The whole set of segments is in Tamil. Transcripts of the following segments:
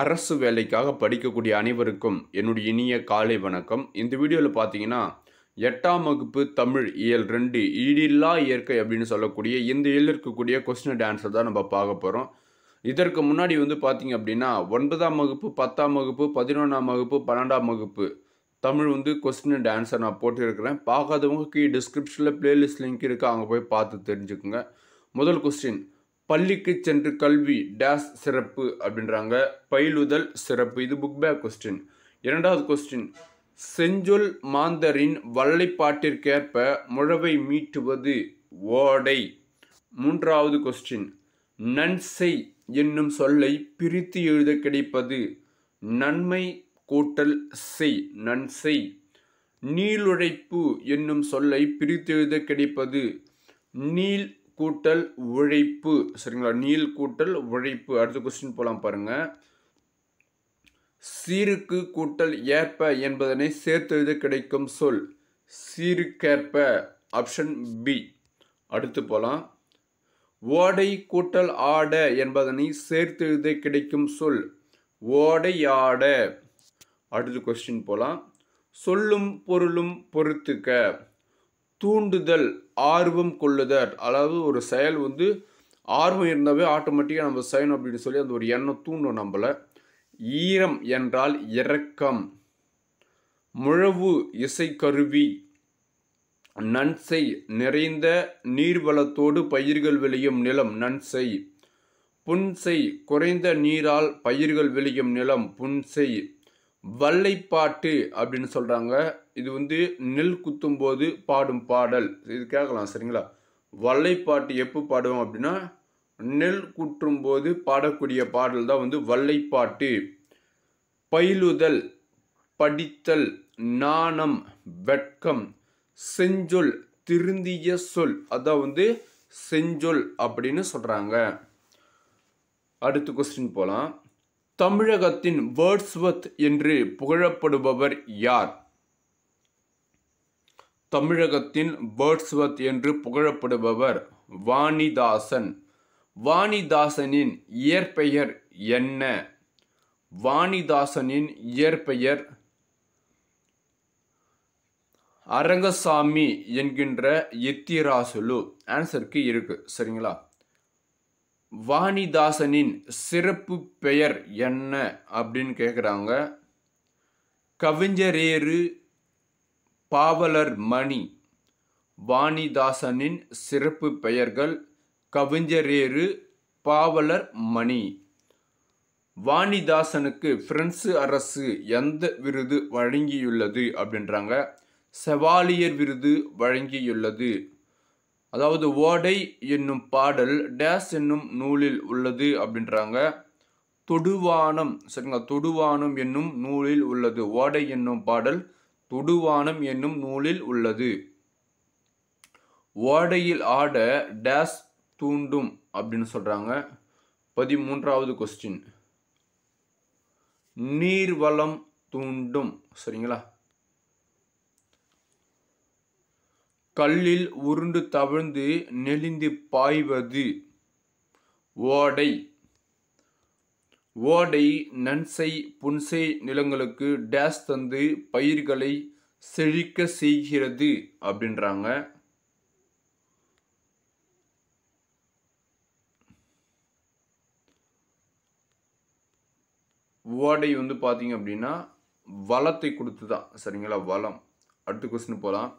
அரசு வேலைக்காக படிக்கக்கூடிய அனைவருக்கும் என்னுடைய இனிய காலை வணக்கம் இந்த வீடியோவில் பார்த்தீங்கன்னா எட்டாம் வகுப்பு தமிழ் இயல் ரெண்டு ஈடில்லா இயற்கை அப்படின்னு சொல்லக்கூடிய இந்த இயல் இருக்கக்கூடிய கொஸ்டின் ஆன்சர் தான் நம்ம பார்க்க போகிறோம் இதற்கு முன்னாடி வந்து பார்த்திங்க அப்படின்னா ஒன்பதாம் வகுப்பு பத்தாம் வகுப்பு பதினொன்றாம் வகுப்பு பன்னெண்டாம் வகுப்பு தமிழ் வந்து கொஸ்டின் டான்ஸை நான் போட்டிருக்கிறேன் பார்க்காதவங்க கீழே டிஸ்கிரிப்ஷனில் பிளேலிஸ்ட் லிங்க் இருக்குது அங்கே போய் பார்த்து தெரிஞ்சுக்கோங்க முதல் கொஸ்டின் பள்ளிக்கு சென்று கல்வி டேஸ் சிறப்பு அப்படின்றாங்க பயிலுதல் சிறப்பு இது புக் பேக் கொஸ்டின் இரண்டாவது கொஸ்டின் செஞ்சொல் மாந்தரின் வல்லைப்பாட்டிற்கேற்ப முழவை மீட்டுவது ஓடை மூன்றாவது கொஸ்டின் நன்சை என்னும் சொல்லை பிரித்து எழுத கிடைப்பது நன்மை கூட்டல் செய் நன்சை நீளுழைப்பு என்னும் சொல்லை பிரித்து எழுத கிடைப்பது நீல் கூட்டல் உழைப்பு சரிங்களா நீள் கூட்டல் உழைப்பு அடுத்த கொஸ்டின் போகலாம் பாருங்கள் சீருக்கு கூட்டல் ஏற்ப என்பதனை சேர்த்தெழுத கிடைக்கும் சொல் சீருக்கேற்ப ஆப்ஷன் பி அடுத்து போகலாம் ஓடை கூட்டல் ஆட என்பதனை சேர்த்தெழுத கிடைக்கும் சொல் ஓடையாட அடுத்து கொஸ்டின் போகலாம் சொல்லும் பொருளும் பொறுத்துக்க தூண்டுதல் ஆர்வம் கொள்ளுதல் அதாவது ஒரு செயல் வந்து ஆர்வம் இருந்தாவே ஆட்டோமேட்டிக்காக நம்ம செய்யணும் அப்படின்னு சொல்லி அந்த ஒரு எண்ணம் தூண்டும் நம்மளை ஈரம் என்றால் இரக்கம் முழவு இசைக்கருவி நன்சை நிறைந்த நீர்வளத்தோடு பயிர்கள் விளையும் நிலம் நன்சை புன்சை குறைந்த நீரால் பயிர்கள் விளையும் நிலம் புன்செய் வல்லைப்பாட்டு அப்படின்னு சொல்கிறாங்க இது வந்து நெல் குத்தும்போது பாடும் பாடல் இது கேட்கலாம் சரிங்களா வல்லைப்பாட்டு எப்போ பாடுவோம் அப்படின்னா நெல் குற்றும் போது பாடக்கூடிய பாடல் தான் வந்து வல்லைப்பாட்டு பயிலுதல் படித்தல் நாணம் வெட்கம் செஞ்சொல் திருந்திய சொல் அதான் வந்து செஞ்சொல் அப்படின்னு சொல்கிறாங்க அடுத்த கொஸ்டின் போகலாம் தமிழகத்தின் வேர்ட்ஸ்வத் என்று புகழப்படுபவர் யார் தமிழகத்தின் வேர்ட்ஸ்வத் என்று புகழப்படுபவர் வாணிதாசன் வாணிதாசனின் இயற்பெயர் என்ன வாணிதாசனின் இயற்பெயர் அரங்கசாமி என்கின்ற எத்திராசுலு ஆன்சருக்கு இருக்கு சரிங்களா வாணிதாசனின் சிறப்பு பெயர் என்ன அப்படின்னு கேட்குறாங்க கவிஞரேறு பாவலர் மணி வாணிதாசனின் சிறப்பு பெயர்கள் கவிஞரேறு பாவலர் மணி வாணிதாசனுக்கு பிரெஞ்சு அரசு எந்த விருது வழங்கியுள்ளது அப்படின்றாங்க செவாலியர் விருது வழங்கியுள்ளது அதாவது ஓடை என்னும் பாடல் டேஸ் என்னும் நூலில் உள்ளது அப்படின்றாங்க தொடுவானம் சரிங்களா தொடுவானம் என்னும் நூலில் உள்ளது ஓடை என்னும் பாடல் தொடுவானம் என்னும் நூலில் உள்ளது ஓடையில் ஆட டேஸ் தூண்டும் அப்படின்னு சொல்கிறாங்க பதிமூன்றாவது கொஸ்டின் நீர்வளம் தூண்டும் சரிங்களா கல்லில் உருண்டு தவழ்ந்து நெளிந்து பாய்வது ஓடை ஓடை நன்சை புன்சை நிலங்களுக்கு டேஸ் தந்து பயிர்களை செழிக்க செய்கிறது அப்படின்றாங்க ஓடை வந்து பார்த்தீங்க அப்படின்னா வளத்தை கொடுத்து தான் சரிங்களா வளம் அடுத்த கொஸ்டின் போகலாம்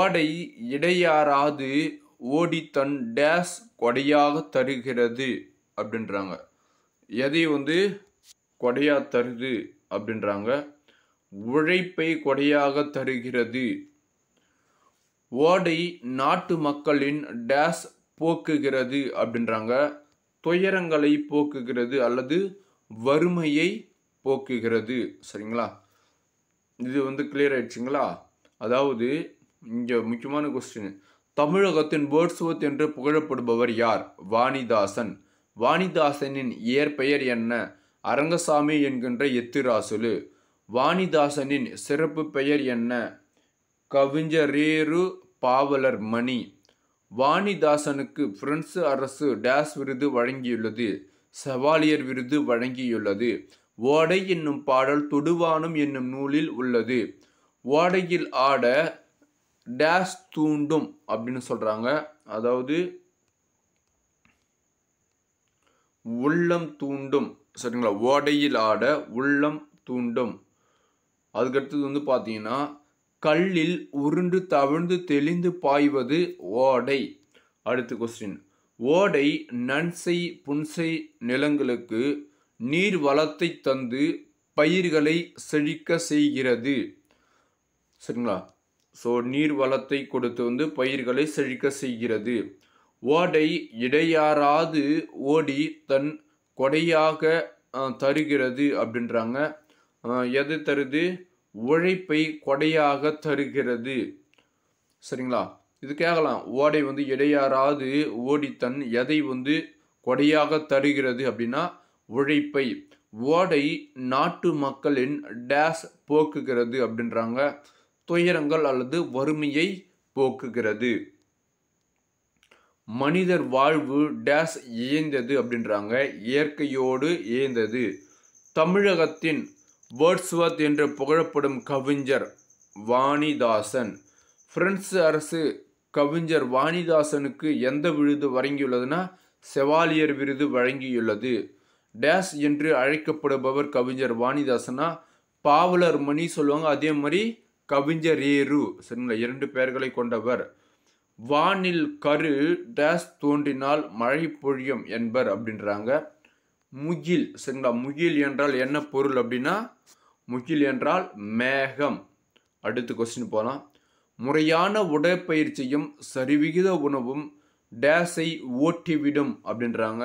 ஓடை இடையாராது ஓடி தன் டேஸ் கொடையாக தருகிறது அப்படின்றாங்க எதை வந்து கொடையாக தருது அப்படின்றாங்க உழைப்பை கொடையாக தருகிறது ஓடை நாட்டு மக்களின் டேஸ் போக்குகிறது அப்படின்றாங்க துயரங்களை போக்குகிறது அல்லது வறுமையை போக்குகிறது சரிங்களா இது வந்து கிளியர் ஆயிடுச்சுங்களா அதாவது இங்கே முக்கியமான கொஸ்டின் தமிழகத்தின் வேர்ட்ஸ்வத் என்று புகழப்படுபவர் யார் வாணிதாசன் வாணிதாசனின் இயற்பெயர் என்ன அரங்கசாமி என்கின்ற எத்திராசுலு வாணிதாசனின் சிறப்பு பெயர் என்ன கவிஞரேரு பாவலர் மணி வாணிதாசனுக்கு பிரெஞ்சு அரசு டேஸ் விருது வழங்கியுள்ளது செவாலியர் விருது வழங்கியுள்ளது ஓடை என்னும் பாடல் தொடுவானம் என்னும் நூலில் உள்ளது ஓடையில் ஆட டேஷ் தூண்டும் அப்படின்னு சொல்கிறாங்க அதாவது உள்ளம் தூண்டும் சரிங்களா ஓடையில் ஆட உள்ளம் தூண்டும் அதுக்கடுத்தது வந்து பார்த்தீங்கன்னா கல்லில் உருண்டு தவிழ்ந்து தெளிந்து பாய்வது ஓடை அடுத்த கொஸ்டின் ஓடை நன்சை புன்சை நிலங்களுக்கு நீர் வளத்தை தந்து பயிர்களை செழிக்க செய்கிறது சரிங்களா ஸோ நீர் வளத்தை கொடுத்து வந்து பயிர்களை செழிக்க செய்கிறது ஓடை இடையாராது ஓடி தன் கொடையாக தருகிறது அப்படின்றாங்க எது தருது உழைப்பை கொடையாக தருகிறது சரிங்களா இது கேட்கலாம் ஓடை வந்து இடையாராது ஓடி தன் எதை வந்து கொடையாக தருகிறது அப்படின்னா உழைப்பை ஓடை நாட்டு மக்களின் டேஸ் போக்குகிறது அப்படின்றாங்க துயரங்கள் அல்லது வறுமையை போக்குகிறது மனிதர் வாழ்வு டேஸ் இயந்தது அப்படின்றாங்க இயற்கையோடு இயந்தது தமிழகத்தின் வேர்ட்ஸ்வர்த் என்று புகழப்படும் கவிஞர் வாணிதாசன் பிரெஞ்சு அரசு கவிஞர் வாணிதாசனுக்கு எந்த விருது வழங்கியுள்ளதுன்னா செவாலியர் விருது வழங்கியுள்ளது டேஸ் என்று அழைக்கப்படுபவர் கவிஞர் வாணிதாசனா பாவலர் மணி சொல்லுவாங்க அதே மாதிரி கவிஞரேரு சரிங்களா இரண்டு பெயர்களை கொண்டவர் வானில் கரு டேஸ் தோன்றினால் மழை பொழியும் என்பர் அப்படின்றாங்க முகில் சரிங்களா முகில் என்றால் என்ன பொருள் அப்படின்னா முகில் என்றால் மேகம் அடுத்து கொஸ்டின் போகலாம் முறையான உடற்பயிற்சியும் சரிவிகித உணவும் டேஸை ஓட்டிவிடும் அப்படின்றாங்க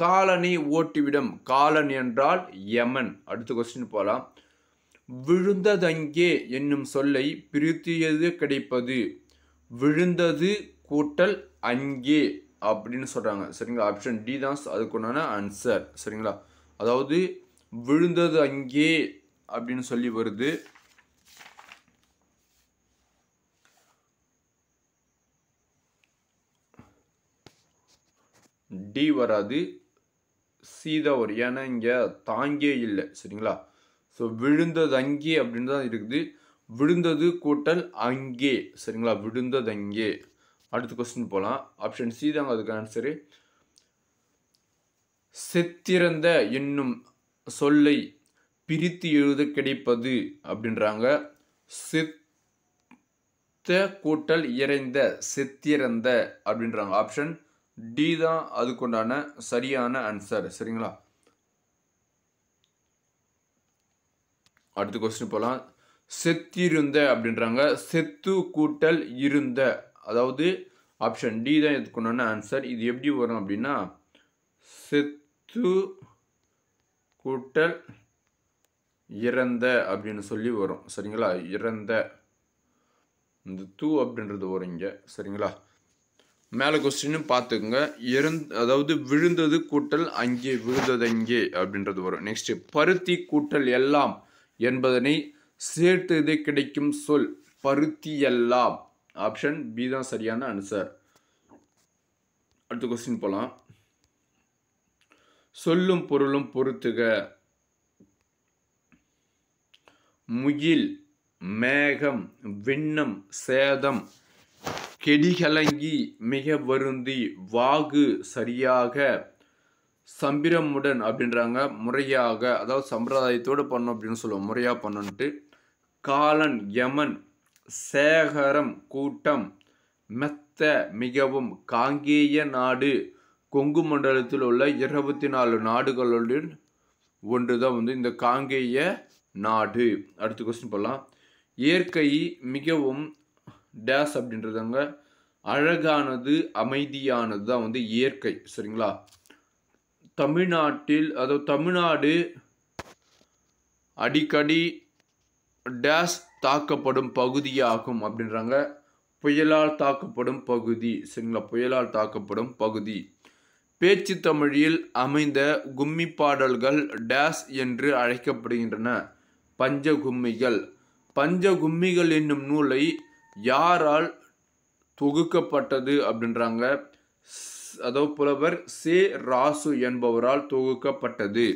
காலனை ஓட்டிவிடும் காலன் என்றால் யமன் அடுத்து கொஸ்டின் போகலாம் விழுந்ததங்கே என்னும் சொல்லை பிரித்தியது கிடைப்பது விழுந்தது கூட்டல் அங்கே அப்படின்னு சொல்கிறாங்க சரிங்களா ஆப்ஷன் டி தான் அதுக்குண்டான ஆன்சர் சரிங்களா அதாவது விழுந்தது அங்கே அப்படின்னு சொல்லி வருது டி வராது சீதா வரும் ஏன்னா இங்கே தாங்கே இல்லை சரிங்களா ஸோ விழுந்தது அங்கே அப்படின்னு தான் இருக்குது விழுந்தது கூட்டல் அங்கே சரிங்களா விழுந்தது அங்கே அடுத்த கொஸ்டின் போகலாம் ஆப்ஷன் சி தாங்க அதுக்கு ஆன்சரு செத்திறந்த என்னும் சொல்லை பிரித்து எழுத கிடைப்பது அப்படின்றாங்க செத்த கூட்டல் இறைந்த செத்திறந்த அப்படின்றாங்க ஆப்ஷன் டி தான் அதுக்குண்டான சரியான ஆன்சர் சரிங்களா அடுத்த கொஸ்டின் போகலாம் செத்திருந்த அப்படின்றாங்க செத்து கூட்டல் இருந்த அதாவது ஆப்ஷன் டி தான் இதுக்குண்டான ஆன்சர் இது எப்படி வரும் அப்படின்னா செத்து கூட்டல் இறந்த அப்படின்னு சொல்லி வரும் சரிங்களா இறந்த இந்த தூ அப்படின்றது வரும் இங்கே சரிங்களா மேலே கொஸ்டின்னு பார்த்துக்குங்க இறந்த அதாவது விழுந்தது கூட்டல் அங்கே விழுந்தது அங்கே அப்படின்றது வரும் நெக்ஸ்ட்டு பருத்தி கூட்டல் எல்லாம் என்பதனை சேர்த்து கிடைக்கும் சொல் பருத்தி எல்லாம் ஆப்ஷன் பி தான் சரியான ஆன்சர் அடுத்த கொஸ்டின் போகலாம் சொல்லும் பொருளும் பொருத்துக முகில் மேகம் விண்ணம் சேதம் கெடிகலங்கி மிக வருந்தி வாகு சரியாக சம்பிரமுடன் அப்படின்றாங்க முறையாக அதாவது சம்பிரதாயத்தோடு பண்ணோம் அப்படின்னு சொல்லுவோம் முறையாக பண்ணோன்ட்டு காலன் யமன் சேகரம் கூட்டம் மெத்த மிகவும் காங்கேய நாடு கொங்கு மண்டலத்தில் உள்ள இருபத்தி நாலு நாடுகளுடன் ஒன்று தான் வந்து இந்த காங்கேய நாடு அடுத்த கொஸ்டின் போகலாம் இயற்கை மிகவும் டேஸ் அப்படின்றதாங்க அழகானது அமைதியானது தான் வந்து இயற்கை சரிங்களா தமிழ்நாட்டில் அதாவது தமிழ்நாடு அடிக்கடி டேஸ் தாக்கப்படும் பகுதியாகும் அப்படின்றாங்க புயலால் தாக்கப்படும் பகுதி சரிங்களா புயலால் தாக்கப்படும் பகுதி பேச்சு தமிழில் அமைந்த கும்மி பாடல்கள் டேஸ் என்று அழைக்கப்படுகின்றன பஞ்ச கும்மிகள் பஞ்ச கும்மிகள் என்னும் நூலை யாரால் தொகுக்கப்பட்டது அப்படின்றாங்க அதோ புலவர் சே ராசு என்பவரால் தொகுக்கப்பட்டது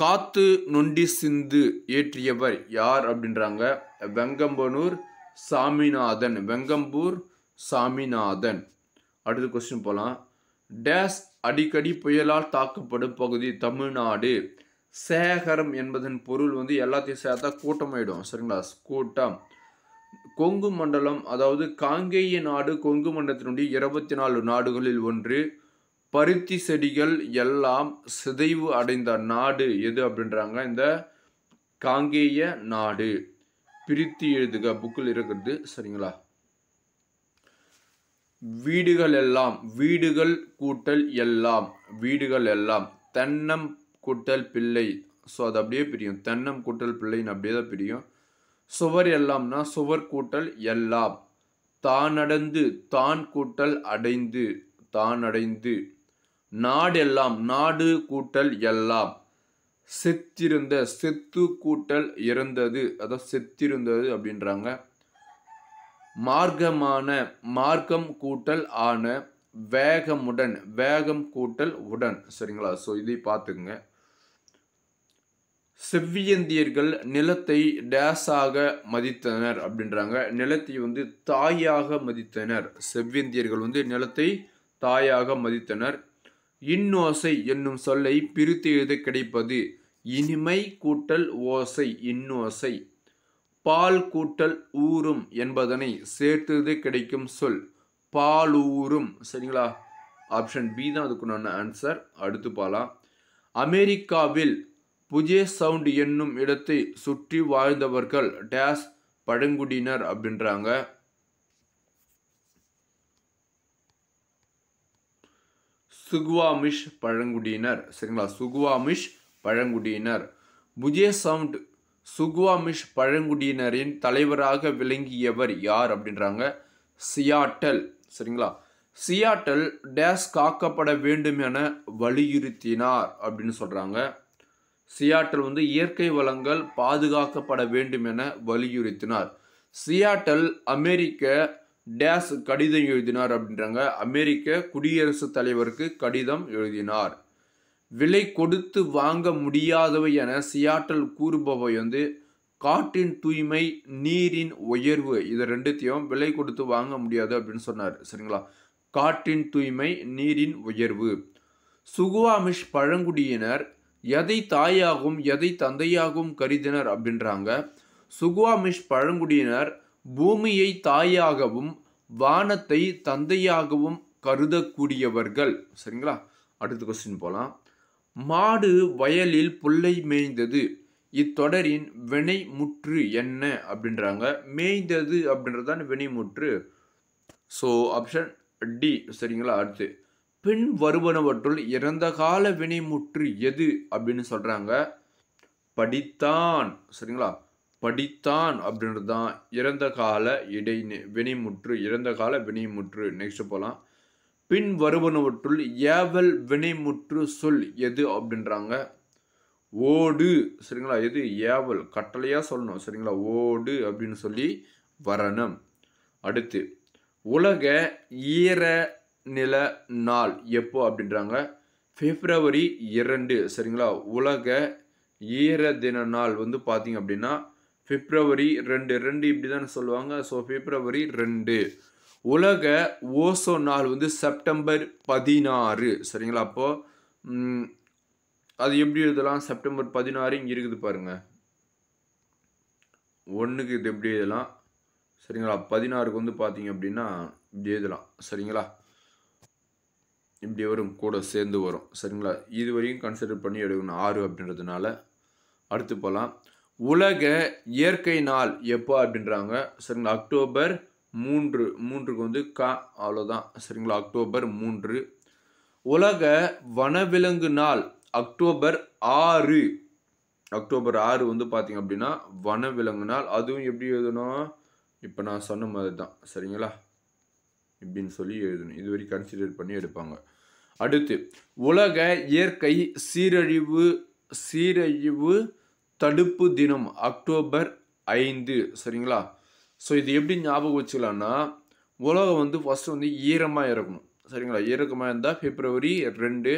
காத்து நொண்டி சிந்து இயற்றியவர் யார் அப்படின்றாங்க வெங்கம்பனூர் சாமிநாதன் வெங்கம்பூர் சாமிநாதன் அடுத்த கொஸ்டின் போகலாம் டேஸ் அடிக்கடி புயலால் தாக்கப்படும் பகுதி தமிழ்நாடு சேகரம் என்பதன் பொருள் வந்து எல்லாத்தையும் சேர்த்தா கூட்டமாயிடும் சரிங்களா கூட்டம் கொங்கு மண்டலம் அதாவது காங்கேய நாடு கொங்கு மண்டலத்தினுடைய இருபத்தி நாலு நாடுகளில் ஒன்று பருத்தி செடிகள் எல்லாம் சிதைவு அடைந்த நாடு எது அப்படின்றாங்க இந்த காங்கேய நாடு பிரித்து எழுதுக புக்கில் இருக்கிறது சரிங்களா வீடுகள் எல்லாம் வீடுகள் கூட்டல் எல்லாம் வீடுகள் எல்லாம் தென்னம் கூட்டல் பிள்ளை ஸோ அது அப்படியே பிரியும் தென்னம் கூட்டல் பிள்ளைன்னு அப்படியே தான் பிரியும் சுவர் எல்லாம்னா சுவர் கூட்டல் எல்லாம் தானடந்து தான் கூட்டல் அடைந்து அடைந்து நாடெல்லாம் நாடு கூட்டல் எல்லாம் செத்திருந்த செத்து கூட்டல் இறந்தது அதான் செத்திருந்தது அப்படின்றாங்க மார்க்கமான மார்க்கம் கூட்டல் ஆன வேகமுடன் வேகம் கூட்டல் உடன் சரிங்களா ஸோ இதை பார்த்துக்குங்க செவ்வியந்தியர்கள் நிலத்தை டேஸாக மதித்தனர் அப்படின்றாங்க நிலத்தை வந்து தாயாக மதித்தனர் செவ்வியந்தியர்கள் வந்து நிலத்தை தாயாக மதித்தனர் இன்னோசை என்னும் சொல்லை பிரித்து எழுத கிடைப்பது இனிமை கூட்டல் ஓசை இன்னோசை பால் கூட்டல் ஊறும் என்பதனை சேர்த்தது கிடைக்கும் சொல் பால் ஊறும் சரிங்களா ஆப்ஷன் பி தான் அதுக்குண்டான ஆன்சர் அடுத்து பாலா அமெரிக்காவில் புஜே சவுண்ட் என்னும் இடத்தை சுற்றி வாழ்ந்தவர்கள் டேஸ் பழங்குடியினர் அப்படின்றாங்க சுகுவாமிஷ் பழங்குடியினர் சரிங்களா சுகுவாமிஷ் பழங்குடியினர் புஜே சவுண்ட் சுகுவாமிஷ் பழங்குடியினரின் தலைவராக விளங்கியவர் யார் அப்படின்றாங்க சியாட்டல் சரிங்களா சியாட்டல் டேஸ் காக்கப்பட வேண்டும் என வலியுறுத்தினார் அப்படின்னு சொல்கிறாங்க சியாட்டல் வந்து இயற்கை வளங்கள் பாதுகாக்கப்பட வேண்டும் என வலியுறுத்தினார் சியாட்டல் அமெரிக்க டேஸ் கடிதம் எழுதினார் அப்படின்றாங்க அமெரிக்க குடியரசுத் தலைவருக்கு கடிதம் எழுதினார் விலை கொடுத்து வாங்க முடியாதவை என சியாட்டல் கூறுபவை வந்து காற்றின் தூய்மை நீரின் உயர்வு இது ரெண்டுத்தையும் விலை கொடுத்து வாங்க முடியாது அப்படின்னு சொன்னார் சரிங்களா காற்றின் தூய்மை நீரின் உயர்வு சுகுவாமிஷ் பழங்குடியினர் எதை தாயாகும் எதை தந்தையாகும் கருதினர் அப்படின்றாங்க சுகுவாமிஷ் பழங்குடியினர் பூமியை தாயாகவும் வானத்தை தந்தையாகவும் கருதக்கூடியவர்கள் சரிங்களா அடுத்த கொஸ்டின் போகலாம் மாடு வயலில் புல்லை மேய்ந்தது இத்தொடரின் வினை முற்று என்ன அப்படின்றாங்க மேய்ந்தது அப்படின்றது தான் வினைமுற்று ஸோ ஆப்ஷன் டி சரிங்களா அடுத்து பின் வருவனவற்றுள் இறந்த கால வினைமுற்று எது அப்படின்னு சொல்கிறாங்க படித்தான் சரிங்களா படித்தான் அப்படின்றது தான் இறந்த கால இடை வினைமுற்று இறந்த கால வினைமுற்று நெக்ஸ்ட் போகலாம் பின் வருவனவற்றுள் ஏவல் வினைமுற்று சொல் எது அப்படின்றாங்க ஓடு சரிங்களா எது ஏவல் கட்டளையாக சொல்லணும் சரிங்களா ஓடு அப்படின்னு சொல்லி வரணும் அடுத்து உலக ஈர நில நாள் எப்போ அப்படின்றாங்க பிப்ரவரி இரண்டு சரிங்களா உலக ஈர தின நாள் வந்து பார்த்தீங்க அப்படின்னா பிப்ரவரி ரெண்டு ரெண்டு இப்படி தான் சொல்லுவாங்க ஸோ பிப்ரவரி ரெண்டு உலக ஓசோ நாள் வந்து செப்டம்பர் பதினாறு சரிங்களா அப்போது அது எப்படி எழுதலாம் செப்டம்பர் பதினாறு இங்கே இருக்குது பாருங்கள் ஒன்றுக்கு இது எப்படி எழுதலாம் சரிங்களா பதினாறுக்கு வந்து பார்த்தீங்க அப்படின்னா இப்படி எழுதலாம் சரிங்களா இப்படி வரும் கூட சேர்ந்து வரும் சரிங்களா இது வரையும் கன்சிடர் பண்ணி எடுக்கணும் ஆறு அப்படின்றதுனால அடுத்து போகலாம் உலக இயற்கை நாள் எப்போ அப்படின்றாங்க சரிங்களா அக்டோபர் மூன்று மூன்றுக்கு வந்து கா அவ்வளோதான் சரிங்களா அக்டோபர் மூன்று உலக வனவிலங்கு நாள் அக்டோபர் ஆறு அக்டோபர் ஆறு வந்து பார்த்திங்க அப்படின்னா வனவிலங்கு நாள் அதுவும் எப்படி எழுதணும் இப்போ நான் சொன்ன மாதிரி தான் சரிங்களா இப்படின்னு சொல்லி எழுதணும் வரைக்கும் கன்சிடர் பண்ணி எடுப்பாங்க அடுத்து உலக இயற்கை சீரழிவு சீரழிவு தடுப்பு தினம் அக்டோபர் ஐந்து சரிங்களா ஸோ இது எப்படி ஞாபகம் வச்சுக்கலாம்னா உலகம் வந்து ஃபஸ்ட்டு வந்து ஈரமாக இறக்கணும் சரிங்களா ஈரக்கமாக இருந்தால் பிப்ரவரி ரெண்டு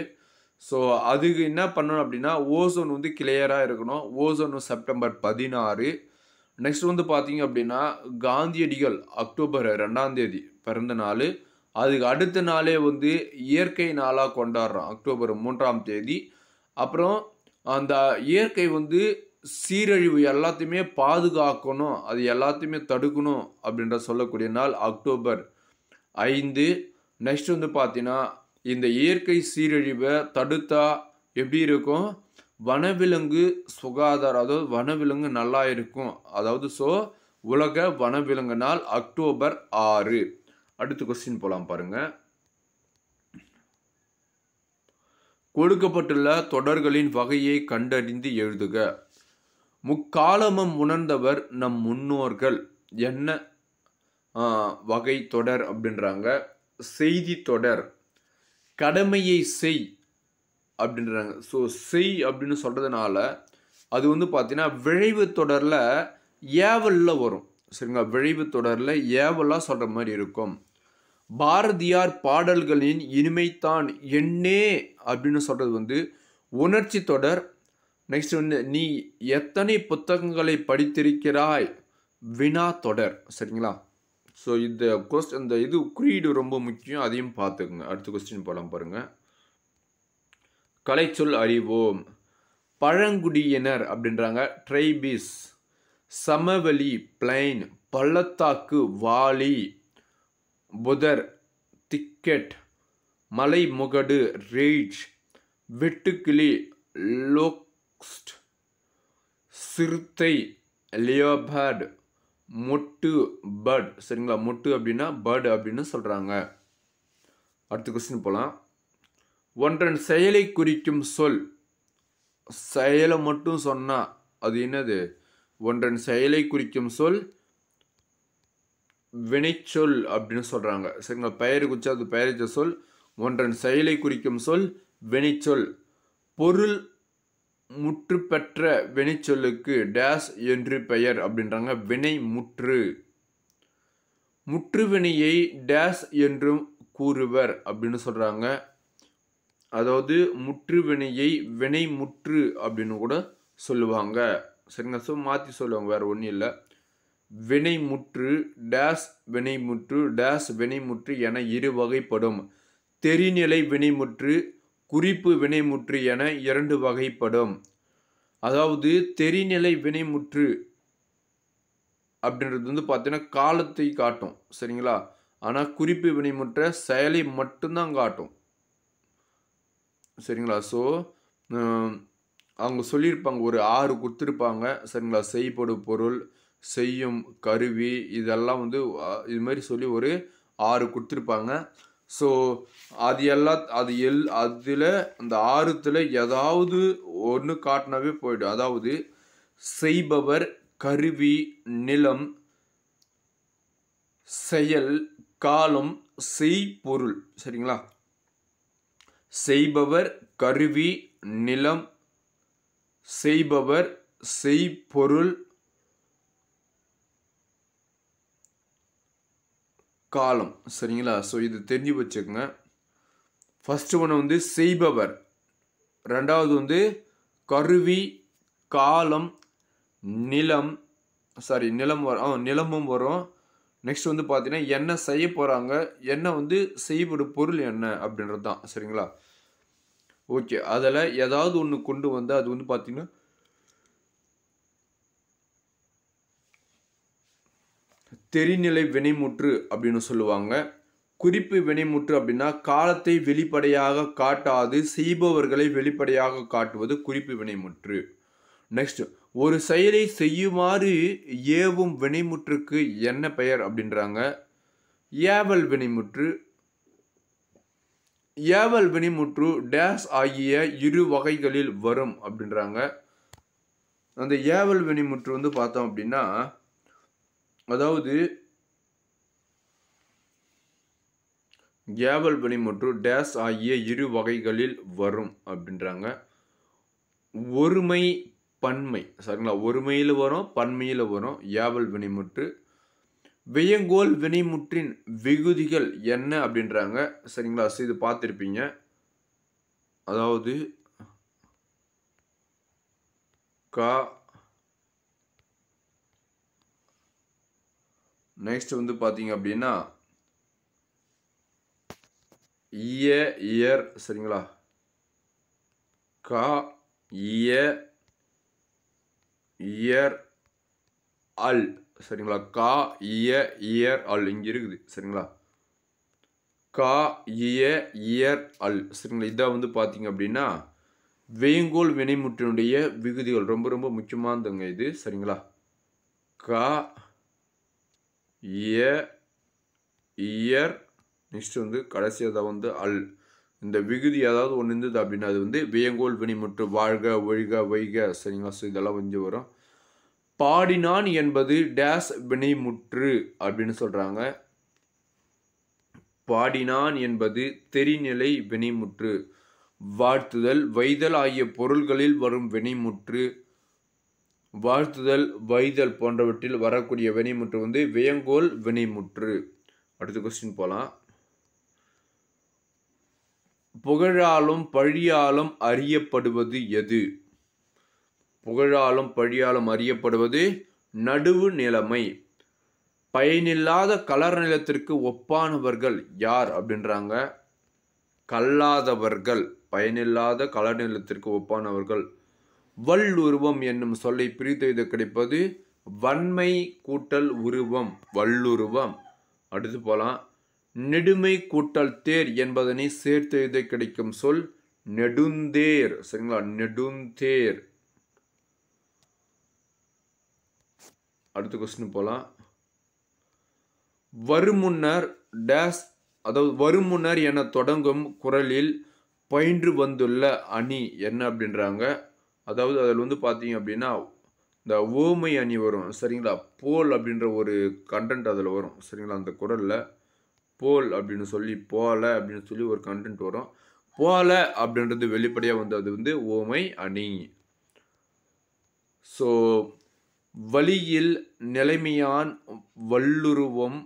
ஸோ அதுக்கு என்ன பண்ணணும் அப்படின்னா ஓசோன் வந்து கிளியராக இருக்கணும் ஓசோன் செப்டம்பர் பதினாறு நெக்ஸ்ட் வந்து பார்த்தீங்க அப்படின்னா காந்தியடிகள் அக்டோபர் ரெண்டாம் தேதி பிறந்த நாள் அதுக்கு அடுத்த நாளே வந்து இயற்கை நாளாக கொண்டாடுறோம் அக்டோபர் மூன்றாம் தேதி அப்புறம் அந்த இயற்கை வந்து சீரழிவு எல்லாத்தையுமே பாதுகாக்கணும் அது எல்லாத்தையுமே தடுக்கணும் அப்படின்ற சொல்லக்கூடிய நாள் அக்டோபர் ஐந்து நெக்ஸ்ட் வந்து பார்த்தீங்கன்னா இந்த இயற்கை சீரழிவை தடுத்தா எப்படி இருக்கும் வனவிலங்கு சுகாதாரம் அதாவது வனவிலங்கு நல்லா இருக்கும் அதாவது ஸோ உலக வனவிலங்கு நாள் அக்டோபர் ஆறு அடுத்த கொஸ்டின் போகலாம் பாருங்கள் கொடுக்கப்பட்டுள்ள தொடர்களின் வகையை கண்டறிந்து எழுதுக முக்காலமும் உணர்ந்தவர் நம் முன்னோர்கள் என்ன வகை தொடர் அப்படின்றாங்க செய்தி தொடர் கடமையை செய் அப்படின்றாங்க ஸோ செய் அப்படின்னு சொல்கிறதுனால அது வந்து பார்த்தீங்கன்னா விழைவு தொடரில் ஏவலில் வரும் சரிங்களா விழைவு தொடரில் ஏவலாக சொல்கிற மாதிரி இருக்கும் பாரதியார் பாடல்களின் இனிமைத்தான் என்னே அப்படின்னு சொல்கிறது வந்து உணர்ச்சி தொடர் நெக்ஸ்ட் வந்து நீ எத்தனை புத்தகங்களை படித்திருக்கிறாய் வினா தொடர் சரிங்களா ஸோ இந்த கொஸ்ட் இந்த இது குறியீடு ரொம்ப முக்கியம் அதையும் பார்த்துக்கோங்க அடுத்த கொஸ்டின் போகலாம் பாருங்கள் கலைச்சொல் அறிவோம் பழங்குடியினர் அப்படின்றாங்க ட்ரைபிஸ் சமவெளி பிளைன் பள்ளத்தாக்கு வாலி புதர் திக்கெட் மலைமுகடு ரேஜ் வெட்டுக்கிளி லோக்ஸ்ட் சிறுத்தை லியோபர்ட் மொட்டு பேர்ட் சரிங்களா மொட்டு அப்படின்னா பேர்டு அப்படின்னு சொல்கிறாங்க அடுத்த கொஸ்டின் போகலாம் ஒன்றன் செயலை குறிக்கும் சொல் செயலை மட்டும் சொன்னால் அது என்னது ஒன்றன் செயலை குறிக்கும் சொல் வினைச்சொல் அப்படின்னு சொல்கிறாங்க சரிங்களா பெயர் குறித்து அது பெயரிச்ச சொல் ஒன்றன் செயலை குறிக்கும் சொல் வினைச்சொல் பொருள் முற்று பெற்ற வினைச்சொல்லுக்கு டேஸ் என்று பெயர் அப்படின்றாங்க வினை முற்று முற்றுவினையை டேஸ் என்றும் கூறுவர் அப்படின்னு சொல்கிறாங்க அதாவது முற்றுவினையை வினை முற்று அப்படின்னு கூட சொல்லுவாங்க சரிங்க சோ மாற்றி சொல்லுவாங்க வேறு ஒன்றும் இல்லை வினைமுற்று டேஸ் வினைமுற்று டேஸ் வினைமுற்று என இரு வகைப்படும் தெரிநிலை வினைமுற்று குறிப்பு வினைமுற்று என இரண்டு வகைப்படும் அதாவது தெரிநிலை வினைமுற்று அப்படின்றது வந்து பார்த்தீங்கன்னா காலத்தை காட்டும் சரிங்களா ஆனால் குறிப்பு வினைமுற்ற செயலை மட்டும்தான் காட்டும் சரிங்களா ஸோ அவங்க சொல்லியிருப்பாங்க ஒரு ஆறு கொடுத்துருப்பாங்க சரிங்களா செய்யப்படும் பொருள் செய்யும் கருவி இதெல்லாம் வந்து இது மாதிரி சொல்லி ஒரு ஆறு கொடுத்துருப்பாங்க ஸோ அது எல்லா அது எல் அதில் அந்த ஆறுத்தில் ஏதாவது ஒன்று காட்டினாவே போயிடும் அதாவது செய்பவர் கருவி நிலம் செயல் காலம் செய்பொருள் சரிங்களா செய்பவர் கருவி நிலம் செய்பவர் செய்பொருள் காலம் சரிங்களா ஸோ இது தெரிஞ்சு வச்சுக்கோங்க ஃபஸ்ட்டு ஒன்று வந்து செய்பவர் ரெண்டாவது வந்து கருவி காலம் நிலம் சாரி நிலம் வர நிலமும் வரும் நெக்ஸ்ட் வந்து பார்த்தீங்கன்னா என்ன செய்ய போகிறாங்க என்ன வந்து செய்யப்படும் பொருள் என்ன அப்படின்றது தான் சரிங்களா ஓகே அதில் ஏதாவது ஒன்று கொண்டு வந்து அது வந்து பார்த்திங்கன்னா தெரிநிலை வினைமுற்று அப்படின்னு சொல்லுவாங்க குறிப்பு வினைமுற்று அப்படின்னா காலத்தை வெளிப்படையாக காட்டாது செய்பவர்களை வெளிப்படையாக காட்டுவது குறிப்பு வினைமுற்று நெக்ஸ்ட் ஒரு செயலை செய்யுமாறு ஏவும் வினைமுற்றுக்கு என்ன பெயர் அப்படின்றாங்க ஏவல் வினைமுற்று ஏவல் வினைமுற்று டேஸ் ஆகிய இரு வகைகளில் வரும் அப்படின்றாங்க அந்த ஏவல் வினைமுற்று வந்து பார்த்தோம் அப்படின்னா அதாவது கேவல் பணி மற்றும் டேஸ் ஆகிய இரு வகைகளில் வரும் அப்படின்றாங்க ஒருமை பன்மை சரிங்களா ஒருமையில் வரும் பன்மையில் வரும் ஏவல் வினைமுற்று வியங்கோல் வினைமுற்றின் விகுதிகள் என்ன அப்படின்றாங்க சரிங்களா இது பார்த்துருப்பீங்க அதாவது கா நெக்ஸ்ட் வந்து பார்த்தீங்க அப்படின்னா இய இயர் சரிங்களா கா இய இயர் அல் சரிங்களா கா இய இயர் அல் இங்கே இருக்குது சரிங்களா கா இய இயர் அல் சரிங்களா இதான் வந்து பார்த்தீங்க அப்படின்னா வேங்கோல் வினைமுற்றினுடைய விகுதிகள் ரொம்ப ரொம்ப முக்கியமானதுங்க இது சரிங்களா கா இய இயர் நெக்ஸ்ட் வந்து கடைசியாக தான் வந்து அல் இந்த விகுதி ஏதாவது ஒன்று இருந்தது அப்படின்னா அது வந்து வியங்கோல் வினிமுற்று வாழ்க ஒழிக வைக சரிங்களா ஸோ இதெல்லாம் கொஞ்சம் வரும் பாடினான் என்பது டேஸ் வினைமுற்று அப்படின்னு சொல்கிறாங்க பாடினான் என்பது தெரிநிலை வினைமுற்று வாழ்த்துதல் வைதல் ஆகிய பொருள்களில் வரும் வினைமுற்று வாழ்த்துதல் வைதல் போன்றவற்றில் வரக்கூடிய வினைமுற்று வந்து வியங்கோல் வினைமுற்று அடுத்த கொஸ்டின் போகலாம் புகழாலும் பழியாலும் அறியப்படுவது எது புகழாலும் பழியாலும் அறியப்படுவது நடுவு நிலைமை பயனில்லாத கலர் நிலத்திற்கு ஒப்பானவர்கள் யார் அப்படின்றாங்க கல்லாதவர்கள் பயனில்லாத கலர் நிலத்திற்கு ஒப்பானவர்கள் வள்ளுருவம் என்னும் சொல்லை பிரித்து கிடைப்பது வன்மை கூட்டல் உருவம் வல்லுருவம் அடுத்து போகலாம் நெடுமை கூட்டல் தேர் என்பதனை சேர்த்து கிடைக்கும் சொல் நெடுந்தேர் சரிங்களா நெடுந்தேர் அடுத்த கொஸ்டின் போகலாம் வருமுன்னர் டேஸ் அதாவது வருமுன்னர் என தொடங்கும் குரலில் பயின்று வந்துள்ள அணி என்ன அப்படின்றாங்க அதாவது அதில் வந்து பார்த்தீங்க அப்படின்னா இந்த ஓமை அணி வரும் சரிங்களா போல் அப்படின்ற ஒரு கண்டென்ட் அதில் வரும் சரிங்களா அந்த குரலில் போல் அப்படின்னு சொல்லி போல அப்படின்னு சொல்லி ஒரு கண்டென்ட் வரும் போல அப்படின்றது வெளிப்படையாக வந்து அது வந்து ஓமை அணி ஸோ வழியில் நிலைமையான் வல்லுருவம்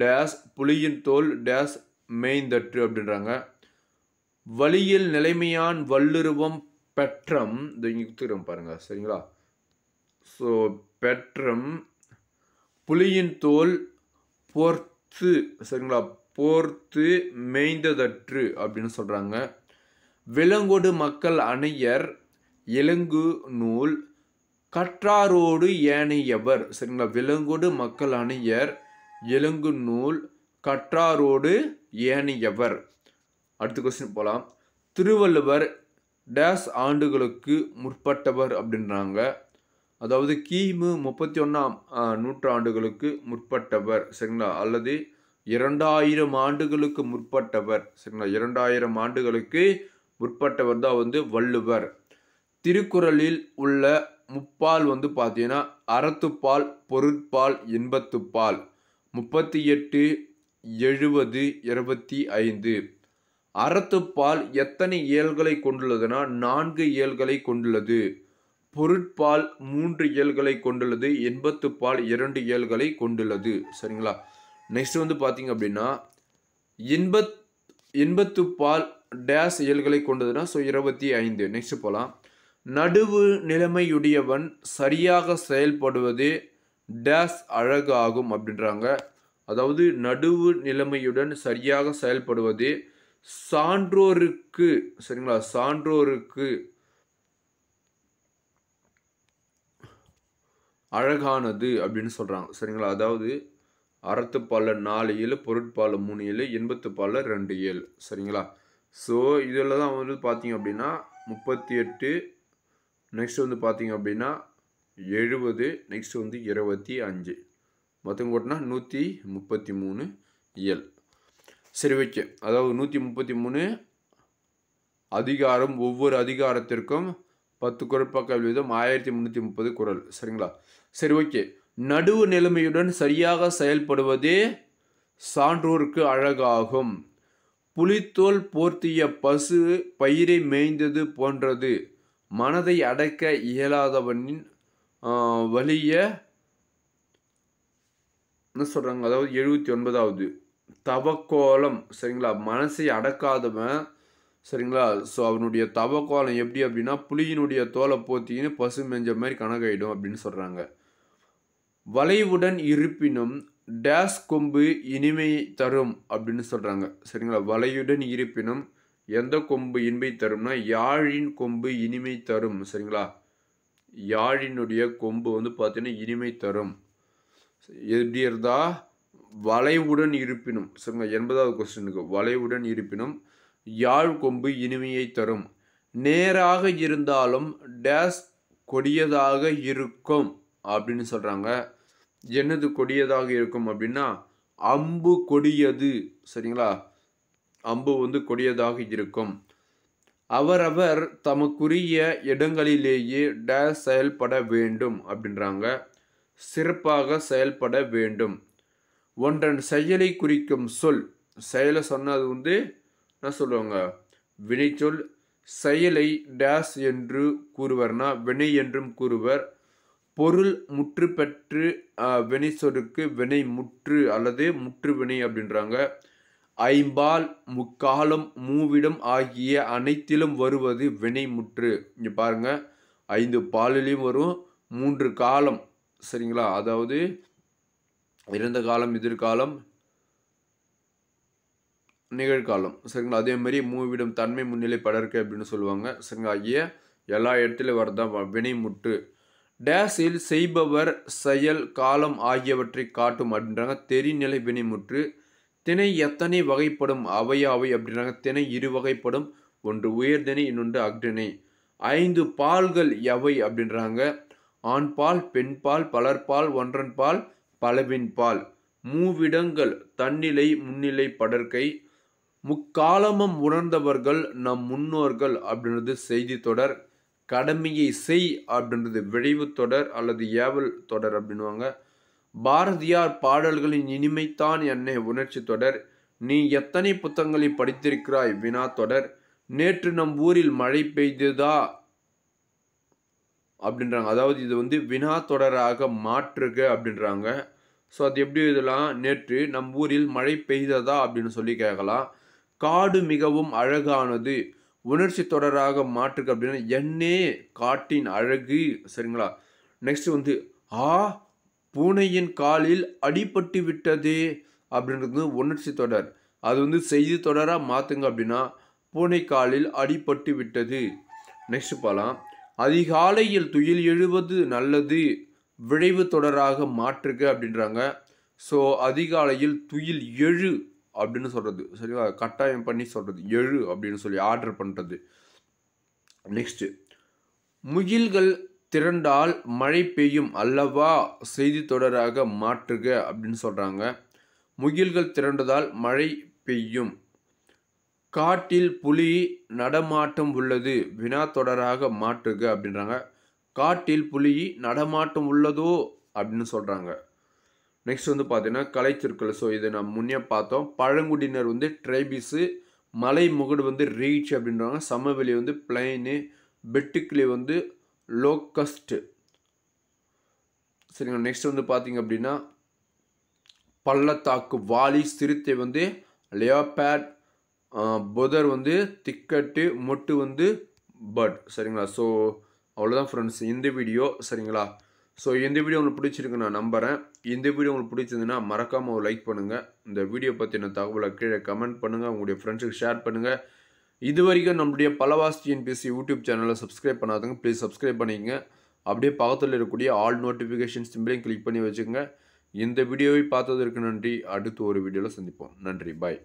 டேஸ் புலியின் தோல் டேஸ் மேய்ந்தற்று அப்படின்றாங்க வழியில் நிலைமையான் வல்லுருவம் ஸ்பெக்ட்ரம் இந்த இங்கே கொடுத்துக்கிறோம் பாருங்கள் சரிங்களா ஸோ பெட்ரம் புலியின் தோல் போர்த்து சரிங்களா போர்த்து மேய்ந்ததற்று அப்படின்னு சொல்கிறாங்க விலங்கோடு மக்கள் அணையர் இலங்கு நூல் கற்றாரோடு ஏனையவர் சரிங்களா விலங்கோடு மக்கள் அணையர் இலங்கு நூல் கற்றாரோடு ஏனையவர் அடுத்த கொஸ்டின் போகலாம் திருவள்ளுவர் டேஸ் ஆண்டுகளுக்கு முற்பட்டவர் அப்படின்றாங்க அதாவது கிமு முப்பத்தி ஒன்றாம் நூற்றாண்டுகளுக்கு முற்பட்டவர் சரிங்களா அல்லது இரண்டாயிரம் ஆண்டுகளுக்கு முற்பட்டவர் சரிங்களா இரண்டாயிரம் ஆண்டுகளுக்கு முற்பட்டவர் தான் வந்து வள்ளுவர் திருக்குறளில் உள்ள முப்பால் வந்து பார்த்தீங்கன்னா அறத்துப்பால் பொருட்பால் எண்பத்துப்பால் முப்பத்தி எட்டு எழுபது இருபத்தி ஐந்து அறத்துப்பால் எத்தனை இயல்களை கொண்டுள்ளதுன்னா நான்கு இயல்களை கொண்டுள்ளது பொருட்பால் மூன்று இயல்களை கொண்டுள்ளது எண்பத்து பால் இரண்டு இயல்களை கொண்டுள்ளது சரிங்களா நெக்ஸ்ட் வந்து பார்த்தீங்க அப்படின்னா எண்பத் எண்பத்து பால் டேஸ் இயல்களை கொண்டதுன்னா ஸோ இருபத்தி ஐந்து நெக்ஸ்ட் போகலாம் நடுவு நிலைமையுடையவன் சரியாக செயல்படுவது டேஸ் அழகாகும் அப்படின்றாங்க அதாவது நடுவு நிலைமையுடன் சரியாக செயல்படுவது சான்றோருக்கு சரிங்களா சான்றோருக்கு அழகானது அப்படின்னு சொல்கிறாங்க சரிங்களா அதாவது அறத்துப்பால நாலு ஏழு பொருட்பால மூணு ஏழு எண்பத்துப்பால ரெண்டு ஏழு சரிங்களா ஸோ இதில் தான் வந்து பார்த்தீங்க அப்படின்னா முப்பத்தி எட்டு நெக்ஸ்ட் வந்து பார்த்தீங்க அப்படின்னா எழுபது நெக்ஸ்ட் வந்து இருபத்தி அஞ்சு மொத்தம் கூட்டினா நூற்றி முப்பத்தி மூணு ஏழு சிறுவைக்கு அதாவது நூற்றி முப்பத்தி மூணு அதிகாரம் ஒவ்வொரு அதிகாரத்திற்கும் பத்து குரற்பக்க வீதம் ஆயிரத்தி முந்நூற்றி முப்பது குரல் சரிங்களா சரி ஓகே நடுவு நிலைமையுடன் சரியாக செயல்படுவதே சான்றோருக்கு அழகாகும் புலித்தோல் போர்த்திய பசு பயிரை மேய்ந்தது போன்றது மனதை அடக்க இயலாதவனின் வலிய என்ன சொல்கிறாங்க அதாவது எழுபத்தி ஒன்பதாவது தவக்கோலம் சரிங்களா மனசை அடக்காதவன் சரிங்களா ஸோ அவனுடைய தவக்கோலம் எப்படி அப்படின்னா புலியினுடைய தோலை போத்தின்னு பசு மெஞ்ச மாதிரி கணக்காயிடும் அப்படின்னு சொல்கிறாங்க வளைவுடன் இருப்பினும் டேஸ் கொம்பு இனிமை தரும் அப்படின்னு சொல்கிறாங்க சரிங்களா வலையுடன் இருப்பினும் எந்த கொம்பு இன்பை தரும்னா யாழின் கொம்பு இனிமை தரும் சரிங்களா யாழினுடைய கொம்பு வந்து பார்த்தீங்கன்னா இனிமை தரும் எப்படி இருந்தால் வளைவுடன் இருப்பினும் சொல்லுங்க எண்பதாவது கொஸ்டினுக்கு வளைவுடன் இருப்பினும் யாழ் கொம்பு இனிமையை தரும் நேராக இருந்தாலும் டேஸ் கொடியதாக இருக்கும் அப்படின்னு சொல்கிறாங்க என்னது கொடியதாக இருக்கும் அப்படின்னா அம்பு கொடியது சரிங்களா அம்பு வந்து கொடியதாக இருக்கும் அவரவர் தமக்குரிய இடங்களிலேயே டேஸ் செயல்பட வேண்டும் அப்படின்றாங்க சிறப்பாக செயல்பட வேண்டும் ஒன்றன் செயலை குறிக்கும் சொல் செயலை சொன்னது வந்து என்ன சொல்லுவாங்க வினைச்சொல் செயலை டேஸ் என்று கூறுவர்னா வினை என்றும் கூறுவர் பொருள் முற்று பெற்று வினை சொருக்கு வினை முற்று அல்லது முற்று வினை அப்படின்றாங்க ஐம்பால் முக்காலம் மூவிடம் ஆகிய அனைத்திலும் வருவது வினை முற்று இங்கே பாருங்கள் ஐந்து பாலிலையும் வரும் மூன்று காலம் சரிங்களா அதாவது இறந்த காலம் எதிர்காலம் நிகழ்காலம் சரிங்களா அதே மாதிரி மூவிடும் தன்மை முன்னிலை படர்க்கு அப்படின்னு சொல்லுவாங்க சரிங்களா ஐய எல்லா இடத்துலையும் வரதான் முட்டு டேஸில் செய்பவர் செயல் காலம் ஆகியவற்றை காட்டும் அப்படின்றாங்க தெரிநிலை வினைமுற்று திணை எத்தனை வகைப்படும் அவையாவை அப்படின்றாங்க திணை இரு வகைப்படும் ஒன்று உயர்திணை இன்னொன்று அக்திணை ஐந்து பால்கள் எவை அப்படின்றாங்க ஆண்பால் பெண்பால் பலர்பால் ஒன்றன் பால் பலவின்பால் மூவிடங்கள் தன்னிலை முன்னிலை படர்க்கை முக்காலமும் உணர்ந்தவர்கள் நம் முன்னோர்கள் அப்படின்றது செய்தி தொடர் கடமையை செய் அப்படின்றது விழைவு தொடர் அல்லது ஏவல் தொடர் அப்படின்வாங்க பாரதியார் பாடல்களின் இனிமைத்தான் என்னை உணர்ச்சி தொடர் நீ எத்தனை புத்தகங்களை படித்திருக்கிறாய் வினா தொடர் நேற்று நம் ஊரில் மழை பெய்ததா அப்படின்றாங்க அதாவது இது வந்து வினா தொடராக மாற்றுக அப்படின்றாங்க ஸோ அது எப்படி இதெல்லாம் நேற்று நம் ஊரில் மழை பெய்ததா அப்படின்னு சொல்லி கேட்கலாம் காடு மிகவும் அழகானது உணர்ச்சி தொடராக மாற்றுக்கு அப்படின்னா என்னே காட்டின் அழகு சரிங்களா நெக்ஸ்ட் வந்து ஆ பூனையின் காலில் அடிபட்டு விட்டது அப்படின்றது உணர்ச்சி தொடர் அது வந்து செய்தி தொடராக மாற்றுங்க அப்படின்னா பூனை காலில் அடிபட்டு விட்டது நெக்ஸ்ட் பார்க்கலாம் அதிகாலையில் துயில் எழுவது நல்லது விழைவு தொடராக மாற்றுக அப்படின்றாங்க ஸோ அதிகாலையில் துயில் எழு அப்படின்னு சொல்கிறது சரிவா கட்டாயம் பண்ணி சொல்கிறது எழு அப்படின்னு சொல்லி ஆர்டர் பண்ணுறது நெக்ஸ்ட்டு முகில்கள் திரண்டால் மழை பெய்யும் அல்லவா செய்தி தொடராக மாற்றுக அப்படின்னு சொல்கிறாங்க முகில்கள் திரண்டதால் மழை பெய்யும் காட்டில் புலி நடமாட்டம் உள்ளது வினா தொடராக மாற்றுக அப்படின்றாங்க காட்டில் புலி நடமாட்டம் உள்ளதோ அப்படின்னு சொல்கிறாங்க நெக்ஸ்ட் வந்து பார்த்தீங்கன்னா கலைச்சொற்கள் ஸோ இதை நம்ம முன்னே பார்த்தோம் பழங்குடியினர் வந்து ட்ரைபிஸு மலை முகடு வந்து ரீச் அப்படின்றாங்க சமவெளி வந்து பிளைனு பெட்டுக்கிளி வந்து லோக்கஸ்ட்டு சரிங்க நெக்ஸ்ட் வந்து பார்த்தீங்க அப்படின்னா பள்ளத்தாக்கு வாலி சிறுத்தை வந்து லியோபேட் புதர் வந்து திக்கட்டு மொட்டு வந்து பட் சரிங்களா ஸோ அவ்வளோதான் ஃப்ரெண்ட்ஸ் இந்த வீடியோ சரிங்களா ஸோ இந்த வீடியோ உங்களுக்கு பிடிச்சிருக்கு நான் நம்புகிறேன் இந்த வீடியோ உங்களுக்கு பிடிச்சிருந்துன்னா மறக்காமல் ஒரு லைக் பண்ணுங்கள் இந்த வீடியோ பற்றின தகவலை கீழே கமெண்ட் பண்ணுங்கள் உங்களுடைய ஃப்ரெண்ட்ஸுக்கு ஷேர் பண்ணுங்கள் இது வரைக்கும் நம்மளுடைய பலவாஸ் பிசி யூடியூப் சேனலை சப்ஸ்கிரைப் பண்ணாதுங்க ப்ளீஸ் சப்ஸ்கிரைப் பண்ணிக்கங்க அப்படியே பக்கத்தில் இருக்கக்கூடிய ஆல் நோட்டிஃபிகேஷன் சிம்பிளையும் கிளிக் பண்ணி வச்சுக்கோங்க இந்த வீடியோவை பார்த்ததற்கு நன்றி அடுத்து ஒரு வீடியோவில் சந்திப்போம் நன்றி பாய்